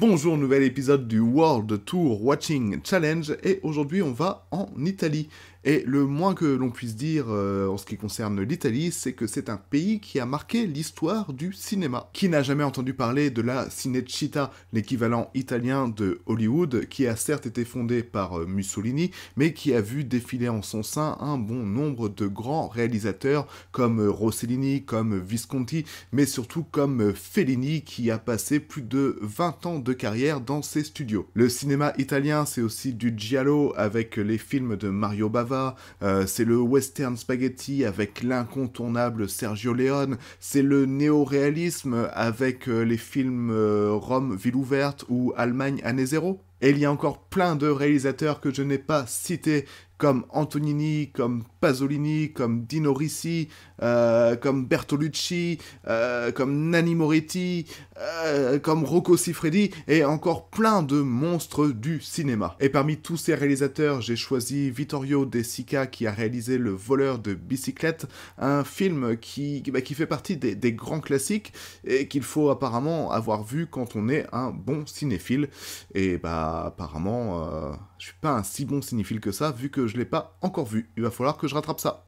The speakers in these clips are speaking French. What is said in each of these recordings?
Bonjour, nouvel épisode du World Tour Watching Challenge et aujourd'hui on va en Italie. Et le moins que l'on puisse dire euh, en ce qui concerne l'Italie, c'est que c'est un pays qui a marqué l'histoire du cinéma. Qui n'a jamais entendu parler de la Cinecittà, l'équivalent italien de Hollywood, qui a certes été fondée par euh, Mussolini, mais qui a vu défiler en son sein un bon nombre de grands réalisateurs comme euh, Rossellini, comme Visconti, mais surtout comme Fellini, qui a passé plus de 20 ans de carrière dans ses studios. Le cinéma italien, c'est aussi du giallo avec les films de Mario Bava, euh, c'est le western spaghetti avec l'incontournable Sergio Leone, c'est le néoréalisme avec euh, les films euh, Rome, Ville ouverte ou Allemagne, année zéro. Et il y a encore plein de réalisateurs que je n'ai pas cités comme Antonini, comme Pasolini, comme Dino Ricci, euh, comme Bertolucci, euh, comme Nanni Moretti, euh, comme Rocco Siffredi, et encore plein de monstres du cinéma. Et parmi tous ces réalisateurs, j'ai choisi Vittorio De Sica qui a réalisé Le voleur de bicyclette, un film qui, bah, qui fait partie des, des grands classiques et qu'il faut apparemment avoir vu quand on est un bon cinéphile. Et bah apparemment, je suis pas un si bon cinéphile que ça, vu que je ne l'ai pas encore vu. Il va falloir que je rattrape ça.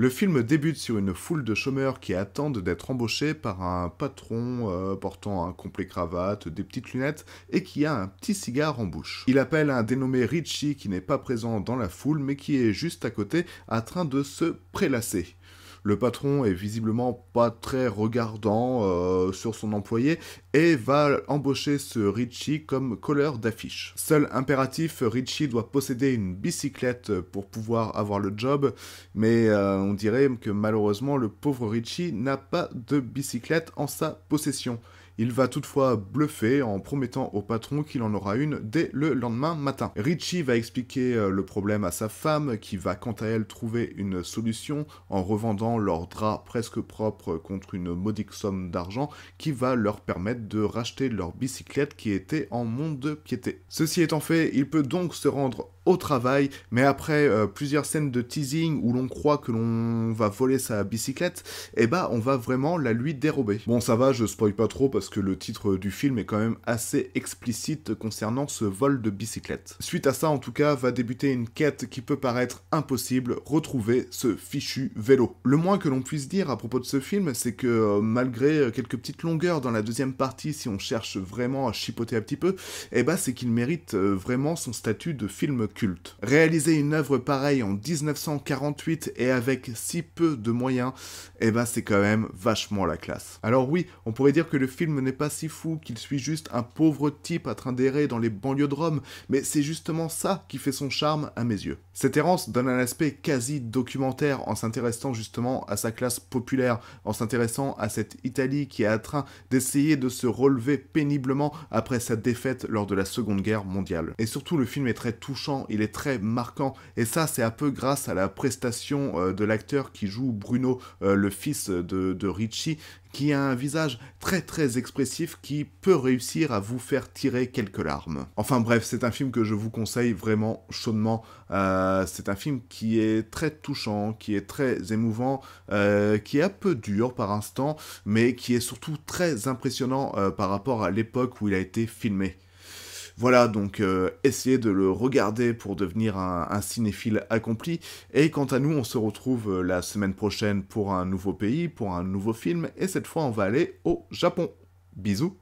Le film débute sur une foule de chômeurs qui attendent d'être embauchés par un patron euh, portant un complet cravate, des petites lunettes et qui a un petit cigare en bouche. Il appelle un dénommé Richie qui n'est pas présent dans la foule mais qui est juste à côté en train de se prélasser. Le patron est visiblement pas très regardant euh, sur son employé et va embaucher ce Richie comme colleur d'affiche. Seul impératif, Richie doit posséder une bicyclette pour pouvoir avoir le job, mais euh, on dirait que malheureusement le pauvre Richie n'a pas de bicyclette en sa possession. Il va toutefois bluffer en promettant au patron qu'il en aura une dès le lendemain matin. Richie va expliquer euh, le problème à sa femme, qui va quant à elle trouver une solution en revendant leur drap presque propre contre une modique somme d'argent qui va leur permettre de racheter leur bicyclette qui était en monde de piété. Ceci étant fait, il peut donc se rendre au travail, mais après euh, plusieurs scènes de teasing où l'on croit que l'on va voler sa bicyclette, eh bah on va vraiment la lui dérober. Bon ça va, je spoil pas trop parce que le titre du film est quand même assez explicite concernant ce vol de bicyclette. Suite à ça en tout cas va débuter une quête qui peut paraître impossible, retrouver ce fichu vélo. Le moins que l'on puisse dire à propos de ce film, c'est que euh, malgré quelques petites longueurs dans la deuxième partie, si on cherche vraiment à chipoter un petit peu, eh bah c'est qu'il mérite euh, vraiment son statut de film culte. Réaliser une œuvre pareille en 1948 et avec si peu de moyens, eh ben c'est quand même vachement la classe. Alors oui, on pourrait dire que le film n'est pas si fou, qu'il suit juste un pauvre type à train d'errer dans les banlieues de Rome, mais c'est justement ça qui fait son charme à mes yeux. Cette errance donne un aspect quasi documentaire en s'intéressant justement à sa classe populaire, en s'intéressant à cette Italie qui est à train d'essayer de se relever péniblement après sa défaite lors de la Seconde Guerre mondiale. Et surtout, le film est très touchant il est très marquant. Et ça, c'est un peu grâce à la prestation euh, de l'acteur qui joue Bruno, euh, le fils de, Richie, qui a un visage très très expressif qui peut réussir à vous faire tirer quelques larmes. Enfin bref, c'est un film que je vous conseille vraiment chaudement. Euh, c'est un film qui est très touchant, qui est très émouvant, qui est un peu dur par instant, mais qui est surtout très impressionnant par rapport à l'époque où il a été filmé. Voilà, donc euh, essayez de le regarder pour devenir un, un, cinéphile accompli. Et quant à nous, on se retrouve euh, la semaine prochaine pour un nouveau pays, pour un nouveau film, et cette fois on va aller au Japon. Bisous